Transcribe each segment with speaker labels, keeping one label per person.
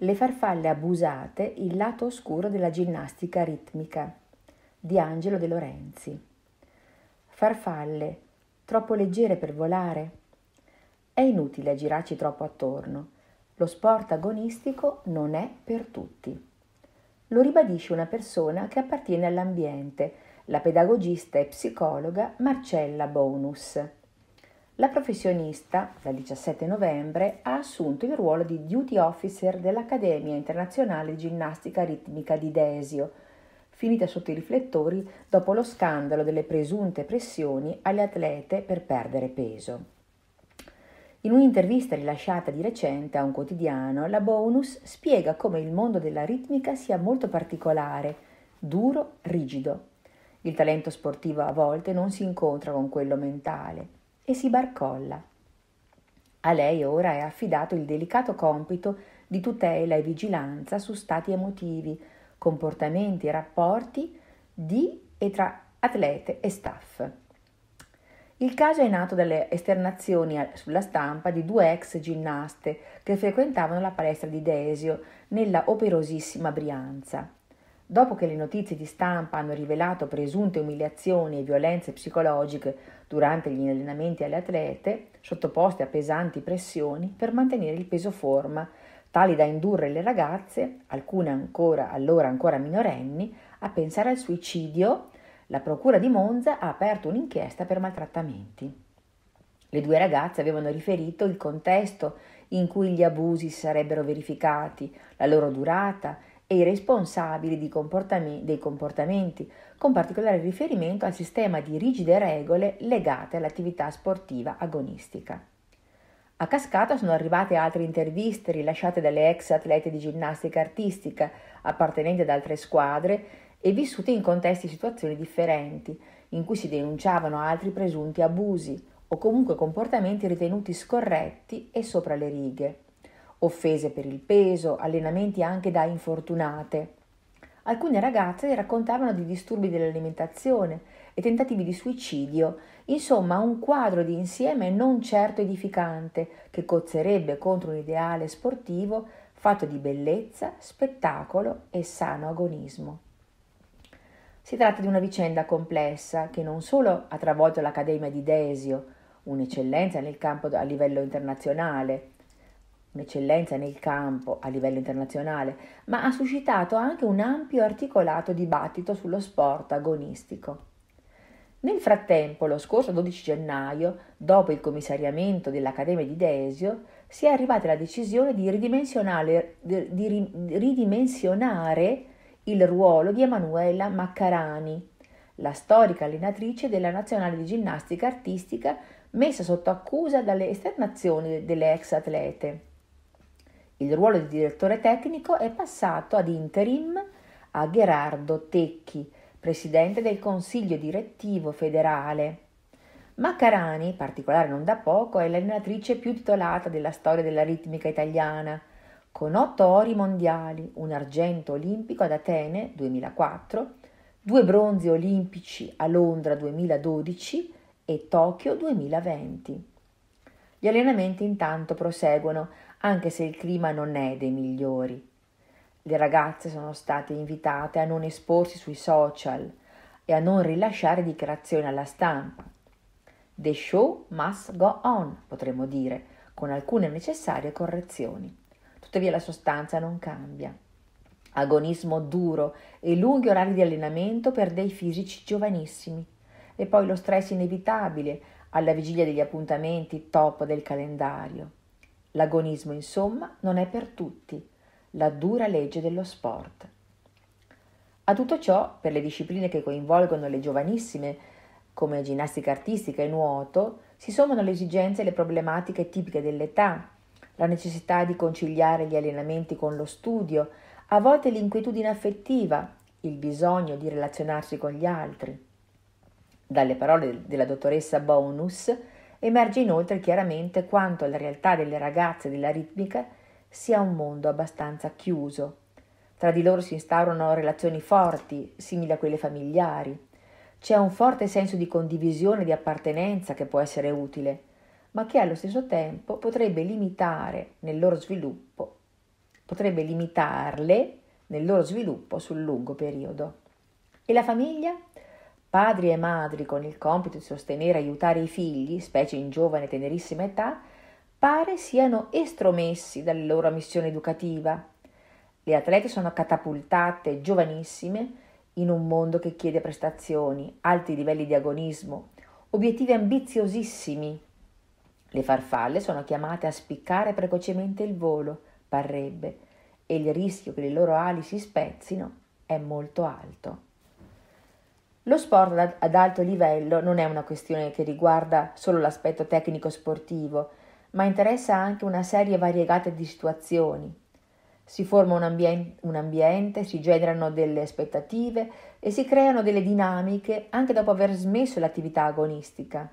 Speaker 1: le farfalle abusate, il lato oscuro della ginnastica ritmica di Angelo De Lorenzi. Farfalle, troppo leggere per volare? È inutile girarci troppo attorno. Lo sport agonistico non è per tutti. Lo ribadisce una persona che appartiene all'ambiente, la pedagogista e psicologa Marcella Bonus. La professionista, dal 17 novembre, ha assunto il ruolo di duty officer dell'Accademia Internazionale di Ginnastica Ritmica di Desio, finita sotto i riflettori dopo lo scandalo delle presunte pressioni alle atlete per perdere peso. In un'intervista rilasciata di recente a un quotidiano, la Bonus spiega come il mondo della ritmica sia molto particolare, duro, rigido. Il talento sportivo a volte non si incontra con quello mentale e si barcolla. A lei ora è affidato il delicato compito di tutela e vigilanza su stati emotivi, comportamenti e rapporti di e tra atlete e staff. Il caso è nato dalle esternazioni sulla stampa di due ex ginnaste che frequentavano la palestra di Desio nella operosissima Brianza. Dopo che le notizie di stampa hanno rivelato presunte umiliazioni e violenze psicologiche durante gli allenamenti alle atlete, sottoposte a pesanti pressioni per mantenere il peso forma, tali da indurre le ragazze, alcune ancora, allora ancora minorenni, a pensare al suicidio, la Procura di Monza ha aperto un'inchiesta per maltrattamenti. Le due ragazze avevano riferito il contesto in cui gli abusi si sarebbero verificati, la loro durata e i responsabili dei comportamenti, con particolare riferimento al sistema di rigide regole legate all'attività sportiva agonistica. A cascata sono arrivate altre interviste rilasciate dalle ex atlete di ginnastica artistica appartenenti ad altre squadre e vissute in contesti e situazioni differenti, in cui si denunciavano altri presunti abusi o comunque comportamenti ritenuti scorretti e sopra le righe offese per il peso, allenamenti anche da infortunate. Alcune ragazze raccontavano di disturbi dell'alimentazione e tentativi di suicidio, insomma un quadro di insieme non certo edificante che cozzerebbe contro un ideale sportivo fatto di bellezza, spettacolo e sano agonismo. Si tratta di una vicenda complessa che non solo ha travolto l'Accademia di Desio, un'eccellenza nel campo a livello internazionale, un'eccellenza nel campo a livello internazionale, ma ha suscitato anche un ampio e articolato dibattito sullo sport agonistico. Nel frattempo, lo scorso 12 gennaio, dopo il commissariamento dell'Accademia di Desio, si è arrivata alla decisione di ridimensionare, di ridimensionare il ruolo di Emanuela Maccarani, la storica allenatrice della nazionale di ginnastica artistica messa sotto accusa dalle esternazioni delle ex atlete. Il ruolo di direttore tecnico è passato ad interim a Gherardo Tecchi, presidente del Consiglio direttivo federale. Macarani, particolare non da poco, è l'allenatrice più titolata della storia della ritmica italiana, con otto ori mondiali, un argento olimpico ad Atene 2004, due bronzi olimpici a Londra 2012 e Tokyo 2020. Gli allenamenti intanto proseguono anche se il clima non è dei migliori. Le ragazze sono state invitate a non esporsi sui social e a non rilasciare dichiarazioni alla stampa. The show must go on, potremmo dire, con alcune necessarie correzioni. Tuttavia la sostanza non cambia. Agonismo duro e lunghi orari di allenamento per dei fisici giovanissimi. E poi lo stress inevitabile alla vigilia degli appuntamenti top del calendario. L'agonismo, insomma, non è per tutti, la dura legge dello sport. A tutto ciò, per le discipline che coinvolgono le giovanissime, come ginnastica artistica e nuoto, si sommano le esigenze e le problematiche tipiche dell'età, la necessità di conciliare gli allenamenti con lo studio, a volte l'inquietudine affettiva, il bisogno di relazionarsi con gli altri. Dalle parole della dottoressa Bonus, Emerge inoltre chiaramente quanto la realtà delle ragazze della ritmica sia un mondo abbastanza chiuso. Tra di loro si instaurano relazioni forti, simili a quelle familiari. C'è un forte senso di condivisione e di appartenenza che può essere utile, ma che allo stesso tempo potrebbe limitare nel loro sviluppo, potrebbe limitarle nel loro sviluppo sul lungo periodo. E la famiglia? Padri e madri con il compito di sostenere e aiutare i figli, specie in giovane e tenerissima età, pare siano estromessi dalla loro missione educativa. Le atlete sono catapultate giovanissime in un mondo che chiede prestazioni, alti livelli di agonismo, obiettivi ambiziosissimi. Le farfalle sono chiamate a spiccare precocemente il volo, parrebbe, e il rischio che le loro ali si spezzino è molto alto. Lo sport ad alto livello non è una questione che riguarda solo l'aspetto tecnico sportivo, ma interessa anche una serie variegata di situazioni. Si forma un, ambien- un ambiente, si generano delle aspettative e si creano delle dinamiche anche dopo aver smesso l'attività agonistica.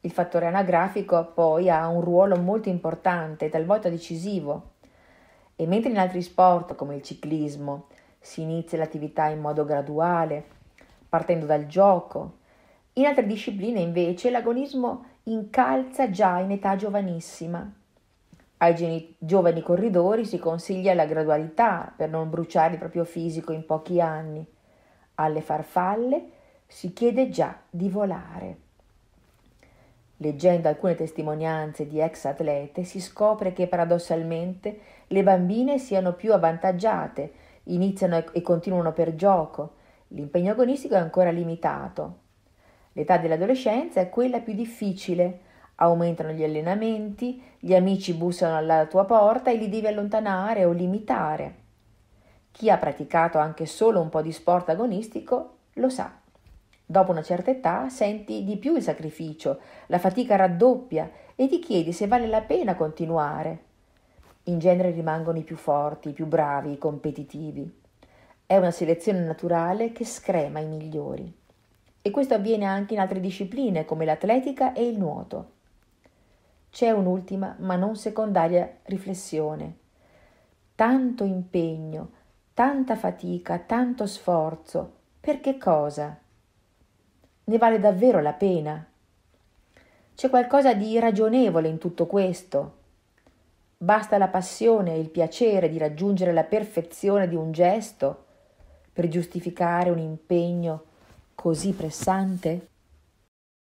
Speaker 1: Il fattore anagrafico poi ha un ruolo molto importante, talvolta decisivo. E mentre in altri sport come il ciclismo si inizia l'attività in modo graduale, partendo dal gioco. In altre discipline invece l'agonismo incalza già in età giovanissima. Ai geni- giovani corridori si consiglia la gradualità per non bruciare il proprio fisico in pochi anni. Alle farfalle si chiede già di volare. Leggendo alcune testimonianze di ex atlete si scopre che paradossalmente le bambine siano più avvantaggiate, iniziano e continuano per gioco, L'impegno agonistico è ancora limitato. L'età dell'adolescenza è quella più difficile. Aumentano gli allenamenti, gli amici bussano alla tua porta e li devi allontanare o limitare. Chi ha praticato anche solo un po' di sport agonistico lo sa. Dopo una certa età senti di più il sacrificio, la fatica raddoppia e ti chiedi se vale la pena continuare. In genere rimangono i più forti, i più bravi, i competitivi. È una selezione naturale che screma i migliori. E questo avviene anche in altre discipline come l'atletica e il nuoto. C'è un'ultima ma non secondaria riflessione. Tanto impegno, tanta fatica, tanto sforzo, per che cosa? Ne vale davvero la pena? C'è qualcosa di ragionevole in tutto questo? Basta la passione e il piacere di raggiungere la perfezione di un gesto? per giustificare un impegno così pressante?